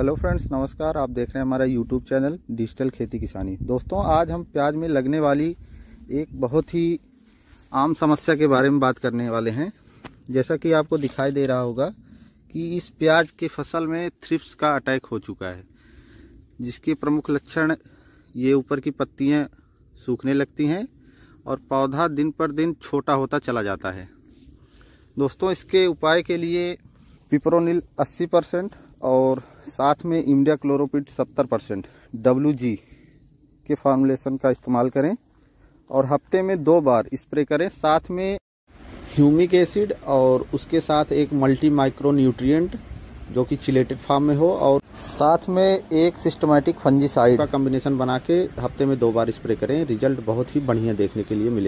hello friends नमस्कार आप देख रहे हैं हमारा यूट्यूब चैनल डिजिटल खेती किसानी दोस्तों आज हम प्याज में लगने वाली एक बहुत ही आम समस्या के बारे में बात करने वाले हैं जैसा कि आपको दिखाई दे रहा होगा कि इस प्याज के फसल में थ्रिप्स का अटैक हो चुका है जिसके प्रमुख लक्षण ये ऊपर की पत्तियाँ सूखने लगती हैं और पौधा दिन पर दिन छोटा होता चला जाता है दोस्तों इसके उपाय के लिए पिपरोनिल 80 परसेंट और साथ में इंडिया क्लोरोपिट 70 परसेंट डब्लू के फार्मुलेशन का इस्तेमाल करें और हफ्ते में दो बार स्प्रे करें साथ में ह्यूमिक एसिड और उसके साथ एक मल्टी माइक्रो न्यूट्रियट जो कि चिलेटेड फार्म में हो और साथ में एक सिस्टमैटिक फंजीसाइड का कॉम्बिनेशन बना के हफ्ते में दो बार स्प्रे करें रिजल्ट बहुत ही बढ़िया देखने के लिए मिले